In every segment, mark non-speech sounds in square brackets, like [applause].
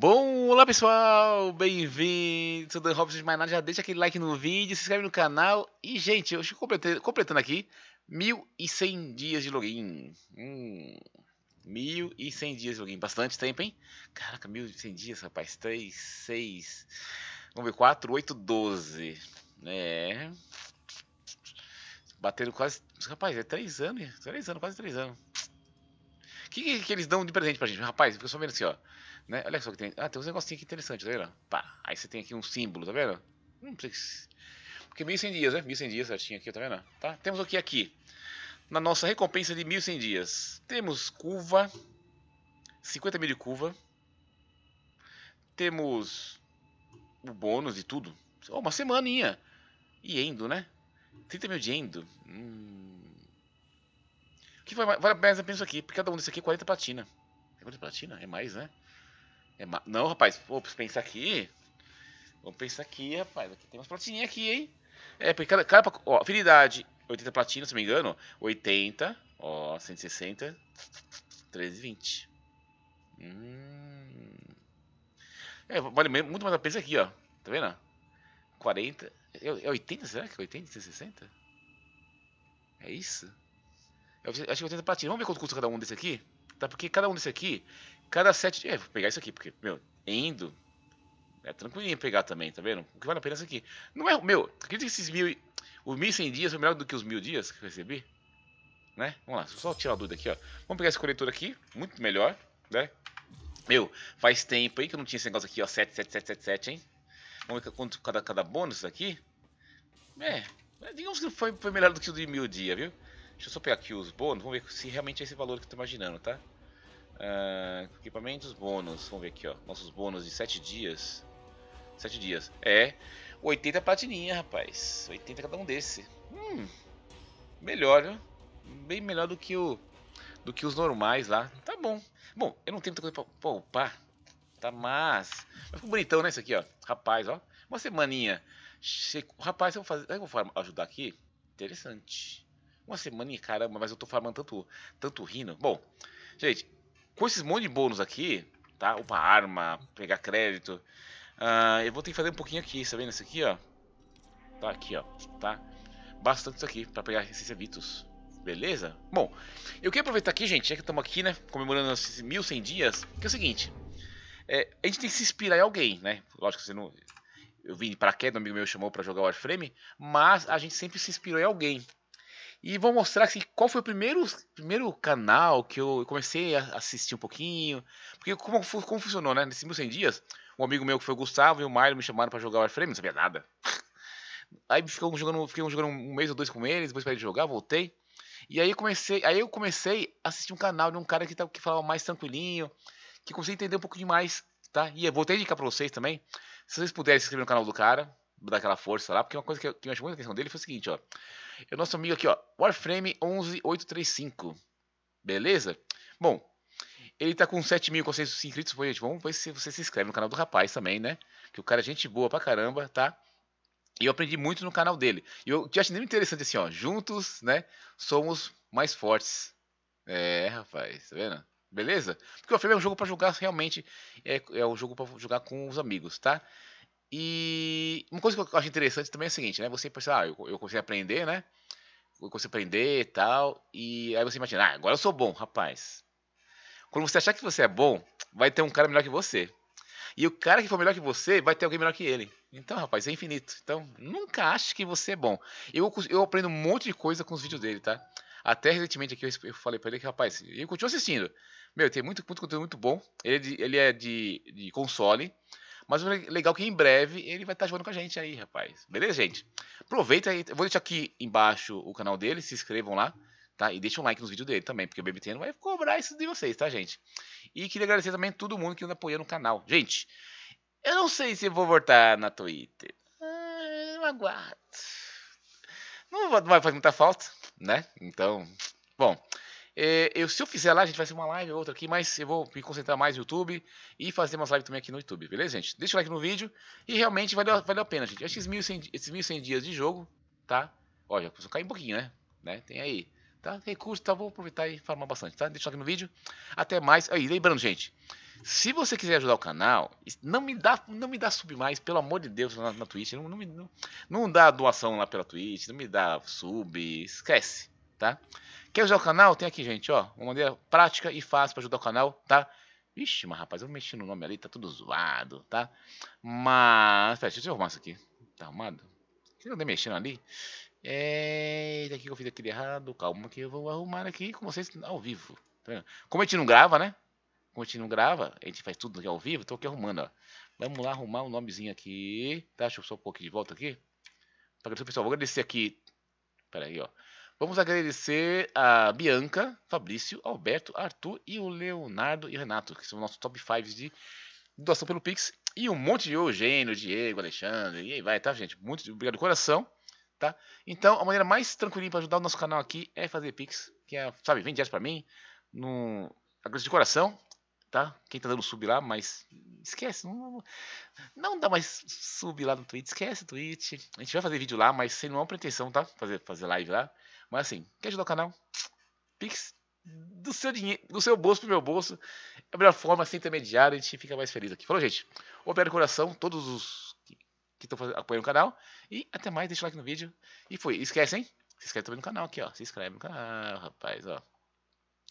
Bom, olá pessoal, bem-vindos, sou Dan Robson de Mainá, já deixa aquele like no vídeo, se inscreve no canal e gente, eu estou completando aqui 1.100 dias de login, hum, 1.100 dias de login, bastante tempo hein, caraca, 1.100 dias rapaz, 3, 6, vamos ver, 4, 8, 12, é, batendo quase, rapaz, é 3 anos, 3 anos, quase 3 anos. O que, que, que, eles dão de presente pra gente? Rapaz, fica só vendo assim, ó. Né? Olha só que tem. Ah, tem uns negocinhos aqui interessantes, tá vendo? Pá. Aí você tem aqui um símbolo, tá vendo? Não sei se... Porque 1100 dias, né? 1100 dias certinho aqui, tá vendo? Tá? Temos o que aqui? Na nossa recompensa de 1100 dias. Temos curva. 50 mil de curva. Temos o bônus e tudo. Oh, uma semaninha. E endo, né? 30 mil de endo. Hum. Que vai, vale mais a pena isso aqui, porque cada um desse aqui é 40 platina. 40 é platina? É mais, né? É ma... Não, rapaz, vamos pensar aqui. Vamos pensar aqui, rapaz. Aqui tem umas platininhas aqui, hein? É, porque cada, cada ó, afinidade, 80 platina, se não me engano. 80, ó, 160, 320. Hum. É, vale muito mais a pena isso aqui, ó. Tá vendo? 40. É, é 80, será que é 80, 160? É isso? Eu acho que 80 Vamos ver quanto custa cada um desse aqui? Tá? Porque cada um desse aqui, cada sete. É, vou pegar isso aqui, porque, meu, indo. É tranquilinho pegar também, tá vendo? O que vale a pena é isso aqui. Não é. Meu, acredita que esses mil. Os mil cem dias foi melhor do que os mil dias que eu recebi? Né? Vamos lá, só tirar a dúvida aqui, ó. Vamos pegar esse coletor aqui, muito melhor, né? Meu, faz tempo aí que eu não tinha esse negócio aqui, ó. 7, hein? Vamos ver quanto cada, cada bônus aqui. É, digamos que foi, foi melhor do que o de mil dias, viu? Deixa eu só pegar aqui os bônus, vamos ver se realmente é esse valor que eu tô imaginando, tá? Uh, equipamentos, bônus, vamos ver aqui, ó. Nossos bônus de 7 dias. 7 dias. É, 80 platininha, rapaz. 80 cada um desse. Hum, melhor, viu? Bem melhor do que o do que os normais lá. Tá bom. Bom, eu não tenho muita coisa pra poupar. Tá, mais. Mas ficou bonitão, né, isso aqui, ó. Rapaz, ó. Uma semaninha. Rapaz, eu vou fazer... que eu vou ajudar aqui? Interessante. Uma semana e caramba, mas eu tô farmando tanto, tanto rindo. Bom, gente, com esses monte de bônus aqui, tá? Uma arma, pegar crédito. Uh, eu vou ter que fazer um pouquinho aqui, tá vendo? Isso aqui, ó. Tá aqui, ó. Tá? Bastante isso aqui pra pegar esses evitos. Beleza? Bom, eu queria aproveitar aqui, gente, já que estamos aqui, né? Comemorando esses 1100 dias. Que é o seguinte. É, a gente tem que se inspirar em alguém, né? Lógico que você não eu vim para queda, um amigo meu chamou para jogar Warframe, mas a gente sempre se inspirou em alguém. E vou mostrar assim, qual foi o primeiro, primeiro canal que eu comecei a assistir um pouquinho. Porque como, como funcionou, né? Nesses 1100 dias, um amigo meu que foi o Gustavo e o Mário me chamaram para jogar Warframe, não sabia nada. [laughs] Aí ficamos jogando, ficamos jogando um mês ou dois com eles, depois parei de jogar, voltei. E aí eu comecei, aí eu comecei a assistir um canal de um cara que, tá, que falava mais tranquilinho, que consegui entender um pouquinho mais, tá? E eu voltei a indicar pra vocês também. Se vocês puderem se inscrever no canal do cara, daquela aquela força lá, porque uma coisa que, que me chamou a atenção dele foi o seguinte, ó. É o nosso amigo aqui, ó, Warframe 11835. Beleza? Bom, ele tá com 7.400 inscritos, foi, gente, vamos ver se você se inscreve no canal do rapaz também, né? Que o cara é gente boa pra caramba, tá? E eu aprendi muito no canal dele. E eu te acho muito interessante assim, ó, juntos, né, somos mais fortes. É, rapaz, tá vendo? Beleza? Porque o Warframe é um jogo para jogar realmente, é, é um jogo para jogar com os amigos, tá? E uma coisa que eu acho interessante também é o seguinte, né? Você pensa, ah, eu, eu comecei a aprender, né? Eu comecei a aprender e tal. E aí você imagina, ah, agora eu sou bom, rapaz. Quando você achar que você é bom, vai ter um cara melhor que você. E o cara que for melhor que você, vai ter alguém melhor que ele. Então, rapaz, é infinito. Então, nunca ache que você é bom. Eu, eu aprendo um monte de coisa com os vídeos dele, tá? Até recentemente aqui eu falei pra ele que, rapaz, eu continuo assistindo. Meu, tem muito, muito conteúdo muito bom. Ele é de, ele é de, de console. Mas legal é que em breve ele vai estar jogando com a gente aí, rapaz. Beleza, gente? Aproveita aí. Eu vou deixar aqui embaixo o canal dele, se inscrevam lá. Tá? E deixem um like nos vídeos dele também, porque o BBT não vai cobrar isso de vocês, tá, gente? E queria agradecer também a todo mundo que anda apoiando o canal. Gente, eu não sei se vou voltar na Twitter. Ah, eu aguardo. Não vai fazer muita falta, né? Então, bom. É, eu, se eu fizer lá, a gente vai fazer uma live ou outra aqui, mas eu vou me concentrar mais no YouTube e fazer umas lives também aqui no YouTube, beleza, gente? Deixa o like no vídeo e realmente valeu, valeu a pena, gente. Esses 1.100, esses 1.100 dias de jogo, tá? Olha, só cai um pouquinho, né? né? Tem aí, tá? Recurso, tá? Vou aproveitar e farmar bastante, tá? Deixa o like no vídeo. Até mais. Aí, lembrando, gente, se você quiser ajudar o canal, não me dá, não me dá sub mais, pelo amor de Deus, na, na Twitch. Não, não, me, não, não dá doação lá pela Twitch, não me dá sub, esquece, tá? Quer ajudar o canal? Tem aqui, gente, ó. Uma maneira prática e fácil para ajudar o canal, tá? Vixe, mas rapaz, eu mexi no nome ali, tá tudo zoado, tá? Mas. Pera, deixa eu arrumar isso aqui. Tá arrumado? não andei mexendo ali. É. Daqui que eu fiz aquele errado. Calma que eu vou arrumar aqui com vocês ao vivo. Tá Como a gente não grava, né? Como a gente não grava, a gente faz tudo aqui ao vivo, tô aqui arrumando, ó. Vamos lá arrumar um nomezinho aqui. Tá? Deixa eu só um pouquinho de volta aqui. Pra agradecer, pessoal, vou agradecer aqui. Pera aí, ó. Vamos agradecer a Bianca, Fabrício, Alberto, Arthur e o Leonardo e o Renato, que são nossos top 5 de doação pelo Pix. E um monte de Eugênio, Diego, Alexandre, e aí vai, tá, gente? Muito obrigado do coração, tá? Então, a maneira mais tranquilinha para ajudar o nosso canal aqui é fazer Pix, que é, sabe, vem reais para mim, no agradeço de coração tá? Quem tá dando sub lá, mas esquece, não, não dá mais sub lá no Twitch, esquece o Twitch. A gente vai fazer vídeo lá, mas sem nenhuma pretensão, tá? Fazer, fazer live lá. Mas assim, quer ajudar o canal? Pix do seu dinheiro, do seu bolso pro meu bolso. É a melhor forma, sem intermediário, a gente fica mais feliz aqui. Falou, gente. Obrigado do coração, todos os que estão apoiando o canal. E até mais, deixa o like no vídeo. E foi. Esquece, hein? Se inscreve também no canal aqui, ó. Se inscreve no canal, rapaz, ó.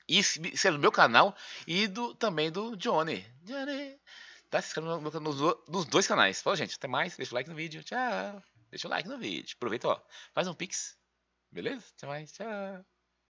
E isso é do meu canal e do, também do Johnny. Johnny. Tá se inscrevendo no, no, nos dois canais. Falou, gente. Até mais. Deixa o like no vídeo. Tchau. Deixa o like no vídeo. Aproveita, ó. Faz um pix. Beleza? Até mais. Tchau.